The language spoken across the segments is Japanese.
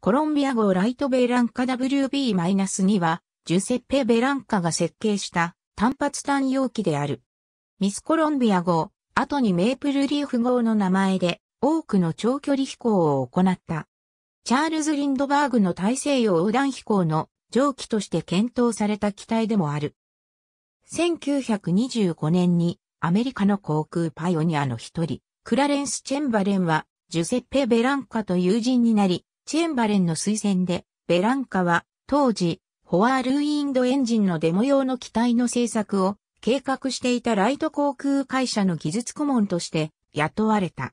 コロンビア号ライトベランカ WB-2 は、ジュセッペ・ベランカが設計した単発単容器である。ミスコロンビア号、後にメープルリーフ号の名前で多くの長距離飛行を行った。チャールズ・リンドバーグの大西洋横断飛行の蒸気として検討された機体でもある。1925年にアメリカの航空パイオニアの一人、クラレンス・チェンバレンはジュセッペ・ベランカと友人になり、チェンバレンの推薦で、ベランカは、当時、ホワールインドエンジンのデモ用の機体の製作を計画していたライト航空会社の技術顧問として雇われた。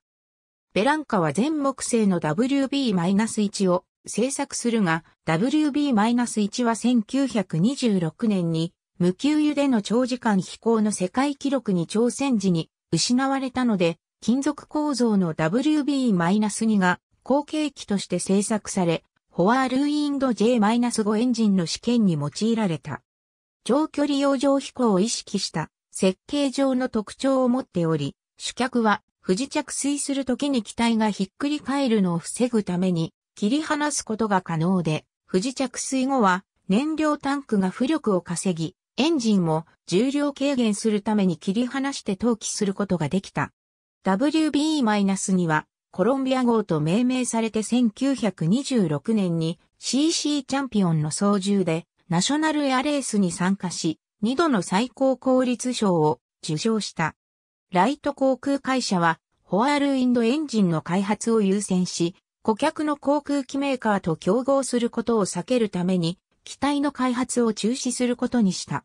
ベランカは全木製の WB-1 を製作するが、WB-1 は1926年に無給油での長時間飛行の世界記録に挑戦時に失われたので、金属構造の WB-2 が後継機として製作され、ホワールインド J-5 エンジンの試験に用いられた。長距離洋上飛行を意識した設計上の特徴を持っており、主脚は不時着水するときに機体がひっくり返るのを防ぐために切り離すことが可能で、不時着水後は燃料タンクが浮力を稼ぎ、エンジンも重量軽減するために切り離して投棄することができた。WB-2 はコロンビア号と命名されて1926年に CC チャンピオンの操縦でナショナルエアレースに参加し、2度の最高効率賞を受賞した。ライト航空会社は、ホワールインドエンジンの開発を優先し、顧客の航空機メーカーと競合することを避けるために、機体の開発を中止することにした。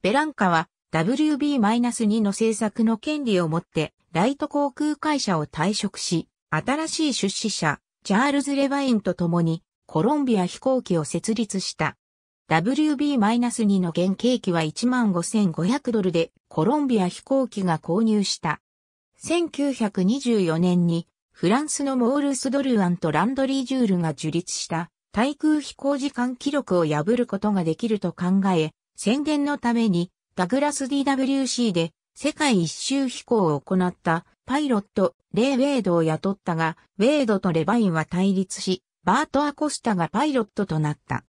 ベランカは WB-2 の製作の権利を持って、ライト航空会社を退職し、新しい出資者、チャールズ・レバインと共に、コロンビア飛行機を設立した。WB-2 の原型機は15,500ドルでコロンビア飛行機が購入した。1924年にフランスのモールス・ドルアンとランドリー・ジュールが樹立した対空飛行時間記録を破ることができると考え、宣伝のためにダグラス DWC で世界一周飛行を行ったパイロット、レイ・ウェイドを雇ったが、ウェイドとレバインは対立し、バート・アコスタがパイロットとなった。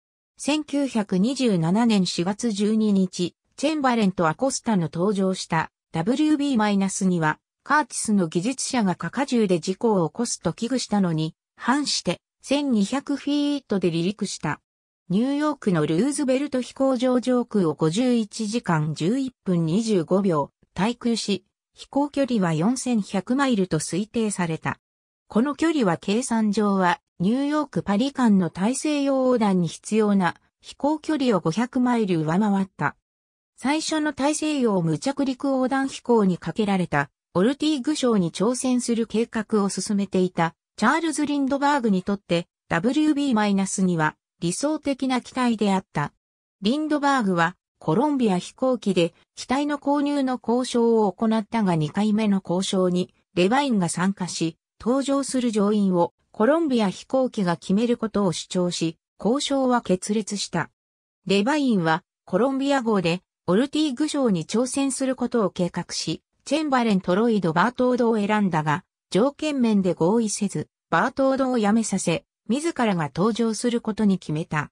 1927年4月12日、チェンバレンとアコスタの登場した w b には、カーティスの技術者が過荷重で事故を起こすと危惧したのに、反して1200フィートで離陸した。ニューヨークのルーズベルト飛行場上空を51時間11分25秒、滞空し、飛行距離は4100マイルと推定された。この距離は計算上はニューヨークパリ間の大西洋横断に必要な飛行距離を500マイル上回った。最初の大西洋無着陸横断飛行にかけられたオルティーグ賞に挑戦する計画を進めていたチャールズ・リンドバーグにとって WB- には理想的な機体であった。リンドバーグはコロンビア飛行機で機体の購入の交渉を行ったが2回目の交渉にレバインが参加し、搭乗する乗員をコロンビア飛行機が決めることを主張し、交渉は決裂した。レバインはコロンビア号でオルティーグ賞に挑戦することを計画し、チェンバレン・トロイド・バートードを選んだが、条件面で合意せず、バートードを辞めさせ、自らが登場することに決めた。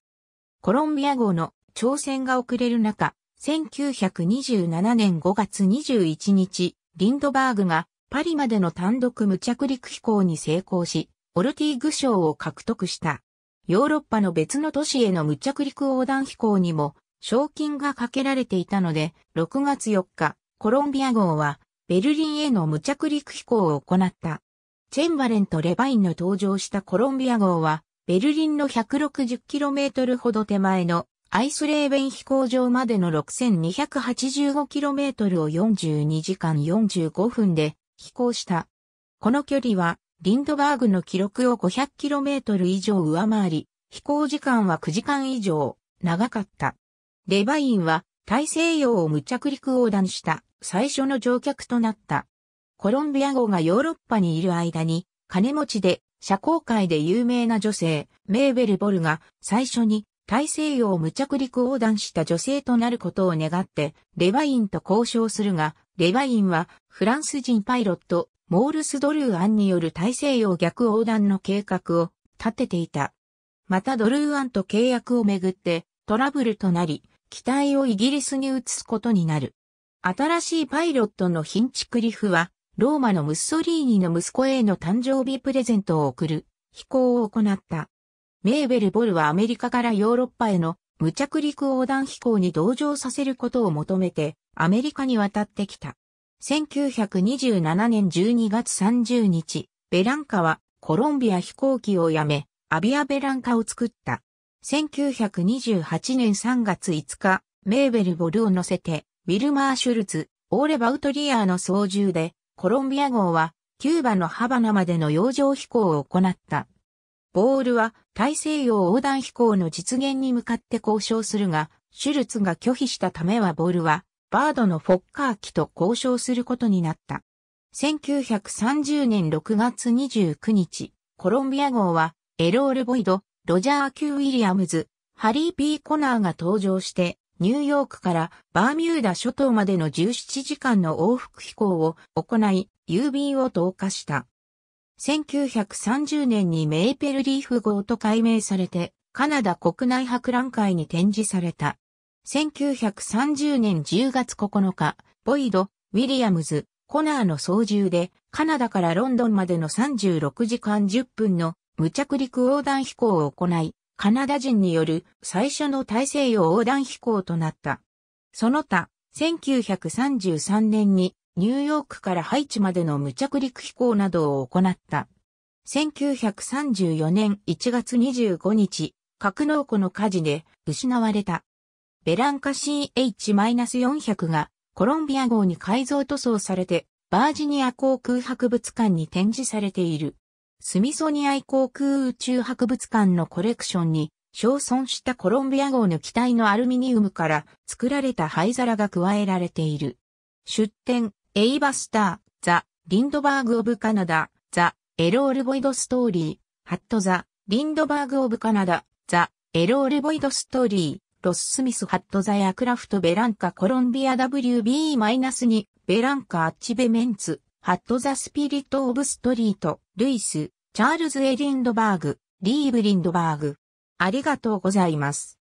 コロンビア号の挑戦が遅れる中、1927年5月21日、リンドバーグがパリまでの単独無着陸飛行に成功し、オルティーグ賞を獲得した。ヨーロッパの別の都市への無着陸横断飛行にも賞金がかけられていたので、6月4日、コロンビア号はベルリンへの無着陸飛行を行った。チェンバレンとレバインの登場したコロンビア号は、ベルリンの 160km ほど手前のアイスレーベン飛行場までの 6285km を42時間45分で飛行した。この距離はリンドバーグの記録を 500km 以上上回り、飛行時間は9時間以上長かった。レバインは大西洋を無着陸横断した最初の乗客となった。コロンビア号がヨーロッパにいる間に金持ちで社交界で有名な女性、メーベル・ボルが最初に大西洋無着陸横断した女性となることを願って、レバインと交渉するが、レバインはフランス人パイロット、モールス・ドルーアンによる大西洋逆横断の計画を立てていた。またドルーアンと契約をめぐってトラブルとなり、機体をイギリスに移すことになる。新しいパイロットのヒンチクリフは、ローマのムッソリーニの息子への誕生日プレゼントを贈る、飛行を行った。メーベル・ボルはアメリカからヨーロッパへの無着陸横断飛行に同乗させることを求めてアメリカに渡ってきた。1927年12月30日、ベランカはコロンビア飛行機を辞め、アビア・ベランカを作った。1928年3月5日、メーベル・ボルを乗せて、ウィルマー・シュルツ、オーレ・バウトリアーの操縦で、コロンビア号は、キューバのハバナまでの洋上飛行を行った。ボールは大西洋横断飛行の実現に向かって交渉するが、シュルツが拒否したためはボールは、バードのフォッカー機と交渉することになった。1930年6月29日、コロンビア号は、エロール・ボイド、ロジャー・キュー・ウィリアムズ、ハリー・ピー・コナーが登場して、ニューヨークからバーミューダ諸島までの17時間の往復飛行を行い、郵便を投下した。1930年にメイペルリーフ号と改名されて、カナダ国内博覧会に展示された。1930年10月9日、ボイド、ウィリアムズ、コナーの操縦で、カナダからロンドンまでの36時間10分の無着陸横断飛行を行い、カナダ人による最初の大西洋横断飛行となった。その他、1933年にニューヨークからハイチまでの無着陸飛行などを行った。1934年1月25日、格納庫の火事で失われた。ベランカ CH-400 がコロンビア号に改造塗装されてバージニア航空博物館に展示されている。スミソニアイ航空宇宙博物館のコレクションに焼損したコロンビア号の機体のアルミニウムから作られた灰皿が加えられている。出展、エイバスター、ザ・リンドバーグ・オブ・カナダ、ザ・エロール・ボイド・ストーリー、ハット・ザ・リンドバーグ・オブ・カナダ、ザ・エロール・ボイド・ストーリー、ロス・スミス・ハット・ザ・ヤクラフト・ベランカ・コロンビア WB-2、ベランカ・アッチベ・メンツ、ハット・ザ・スピリット・オブ・ストリート、ルイス、チャールズ・エリンドバーグ、リーブ・リンドバーグ。ありがとうございます。